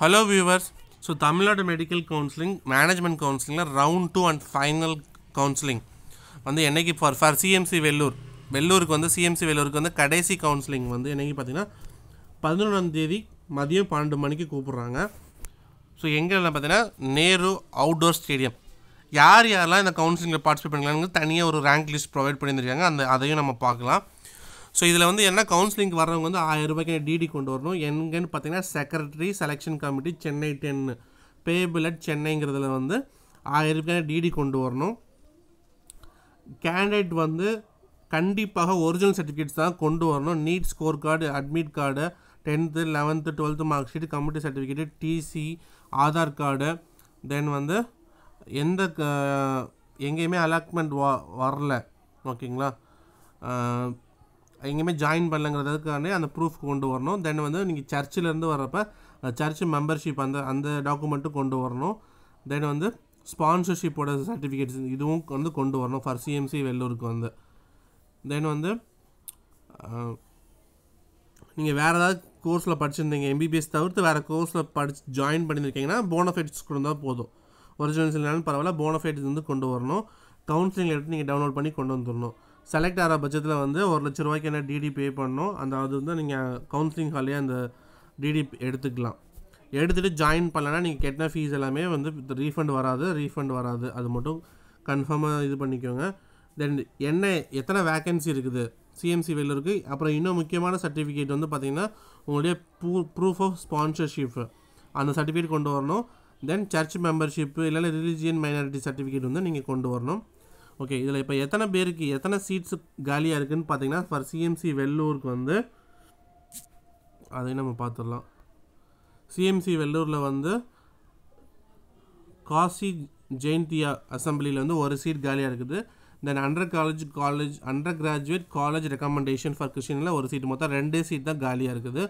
hello viewers so Tamil Nadu medical counselling management கவுன்சிலிங்கில் round two and final counselling வந்து என்றைக்கு for for CMC Vellore வெள்ளூருக்கு வந்து சிஎம்சி வெள்ளூருக்கு வந்து கடைசி கவுன்சிலிங் வந்து என்றைக்கு பார்த்தீங்கன்னா பதினொன்றாந்தேதி மதியம் பன்னெண்டு மணிக்கு கூப்பிட்றாங்க ஸோ எங்கே பார்த்தீங்கன்னா நேரு அவுட்டோர் ஸ்டேடியம் யார் யாரெல்லாம் இந்த கவுன்சிலிங்கில் பார்ட்டிசிபேட் பண்ணலாம்னு தனியாக ஒரு ரேங்க் லிஸ்ட் ப்ரொவைட் பண்ணியிருக்காங்க அந்த அதையும் நம்ம பார்க்கலாம் ஸோ இதில் வந்து என்ன கவுன்சிலிங் வர்றவங்க வந்து ஆயிரம் ரூபாய்க்கு டிடி கொண்டு வரணும் எங்கன்னு பார்த்தீங்கன்னா secretary selection committee Chennai ten payable at சென்னைங்கிறதுல வந்து ஆயிரம் ரூபாய்க்கான டிடி கொண்டு வரணும் கேண்டிடேட் வந்து கண்டிப்பாக ஒரிஜினல் சர்டிஃபிகேட்ஸ் தான் கொண்டு வரணும் NEET score card admit card tenth eleventh twelfth mark sheet community certificate TC Aadhaar card then வந்து எந்த க எங்கேயுமே அலாட்மெண்ட் வ வரல ஓகேங்களா எங்கேயுமே ஜாயின் பண்ணலங்கிறதுக்கானே அந்த ப்ரூஃப் கொண்டு வரணும் தென் வந்து நீங்கள் சர்ச்சிலேருந்து வர்றப்ப சர்ச் மெம்பர்ஷிப் அந்த அந்த டாக்குமெண்ட்டும் கொண்டு வரணும் தென் வந்து ஸ்பான்சர்ஷிப்போட சர்டிஃபிகேட்ஸ் இதுவும் வந்து கொண்டு வரணும் ஃபார் சிஎம்சி வெள்ளூருக்கு வந்து தென் வந்து நீங்கள் வேறு ஏதாவது கோர்ஸில் படிச்சிருந்தீங்க எம்பிபிஎஸ் தவிர்த்து வேறு கோர்ஸில் படிச்சு ஜாயின் பண்ணியிருக்கீங்கன்னா போனஃபைட்ஸ் கொடுத்தா போதும் ஒரிஜினல்ஸ் இல்லைனாலும் பரவாயில்ல போனஃபைட்ஸ் வந்து கொண்டு வரணும் கவுன்சிலிங் எடுத்து நீங்கள் டவுன்லோட் பண்ணி கொண்டு வந்துடணும் செலக்ட் ஆகிற பட்சத்தில் வந்து ஒரு லட்ச ரூபாய்க்கு என்ன டிடி பே பண்ணணும் அந்த அது வந்து நீங்கள் கவுன்சிலிங் ஹாலே அந்த டிடி எடுத்துக்கலாம் எடுத்துகிட்டு ஜாயின் பண்ணலன்னா நீங்கள் கெட்ட ஃபீஸ் எல்லாமே வந்து ரீஃபண்ட் வராது ரீஃபண்ட் வராது அது மட்டும் கன்ஃபார்மாக இது பண்ணிக்கோங்க தென் என்ன எத்தனை வேக்கன்சி இருக்குது சிஎம்சி வெளில இருக்குது அப்புறம் இன்னும் முக்கியமான சர்டிஃபிகேட் வந்து பார்த்திங்கன்னா உங்களுடைய ப்ரூ ப்ரூஃப் ஆஃப் ஸ்பான்சர்ஷிப் அந்த சர்டிஃபிகேட் கொண்டு வரணும் தென் சர்ச் மெம்பர்ஷிப்பு இல்லைன்னா ரிலீஜியன் மைனாரிட்டி சர்டிஃபிகேட் வந்து நீங்கள் கொண்டு வரணும் ஓகே இதில் இப்போ எத்தனை பேருக்கு எத்தனை சீட்ஸ் காலியாக இருக்குதுன்னு பார்த்தீங்கன்னா ஃபார் சிஎம்சி வெள்ளூருக்கு வந்து அதையும் நம்ம பார்த்துடலாம் சிஎம்சி வெள்ளூரில் வந்து காசி ஜெயந்தியா அசம்பிளியில் வந்து ஒரு சீட் காலியாக இருக்குது then under college college under graduate college recommendation for கிறிஸ்டினில் ஒரு சீட் மொத்தம் ரெண்டு சீட் தான் காலியாக இருக்குது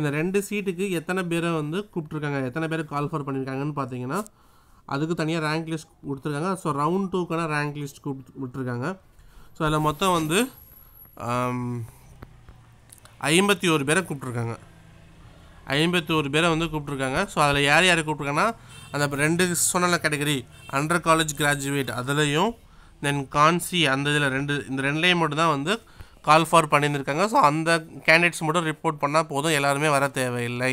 இந்த ரெண்டு சீட்டுக்கு எத்தனை பேரை வந்து கூப்பிட்ருக்காங்க எத்தனை பேரை கால் ஃபார் பண்ணியிருக்காங்கன்னு பார்த்தீங்கன்னா அதுக்கு தனியாக ரேங்க் லிஸ்ட் கொடுத்துருக்காங்க ஸோ ரவுண்ட் டூக்கான ரேங்க் லிஸ்ட் கொடுத்துருக்காங்க ஸோ அதில் மொத்தம் வந்து ஐம்பத்தி ஒரு பேரை கூப்பிட்ருக்காங்க ஐம்பத்தி ஒரு பேரை வந்து கூப்பிட்ருக்காங்க ஸோ அதில் யார் யார் கூப்பிட்ருக்காங்கன்னா அந்த ரெண்டு சொன்ன கேட்டகரி அண்டர் காலேஜ் கிராஜுவேட் அதுலேயும் தென் கான்சி அந்த இதில் ரெண்டு இந்த ரெண்டுலேயும் மட்டும்தான் வந்து கால் ஃபார் பண்ணியிருந்திருக்காங்க ஸோ அந்த கேண்டிடேட்ஸ் மட்டும் ரிப்போர்ட் பண்ணால் போதும் எல்லாருமே வர தேவையில்லை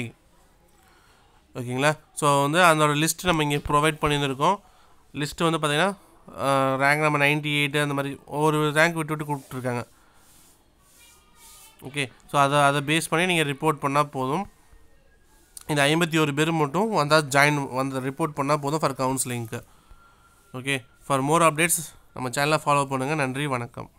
ஓகேங்களா ஸோ வந்து அதோட லிஸ்ட் நம்ம இங்கே ப்ரொவைட் பண்ணியிருந்துருக்கோம் லிஸ்ட்டு வந்து பார்த்திங்கன்னா ரேங்க் நம்ம நைன்டி எயிட்டு அந்த மாதிரி ஒவ்வொரு ரேங்க் விட்டு விட்டு கொடுத்துருக்காங்க ஓகே ஸோ அதை அதை பேஸ் பண்ணி நீங்கள் ரிப்போர்ட் பண்ணால் போதும் இந்த ஐம்பத்தி ஒரு பேர் மட்டும் வந்தால் ஜாயின் வந்து ரிப்போர்ட் பண்ணால் போதும் ஃபார் கவுன்சிலிங்க்கு ஓகே ஃபார் மோர் அப்டேட்ஸ் நம்ம சேனலை ஃபாலோ பண்ணுங்கள் நன்றி வணக்கம்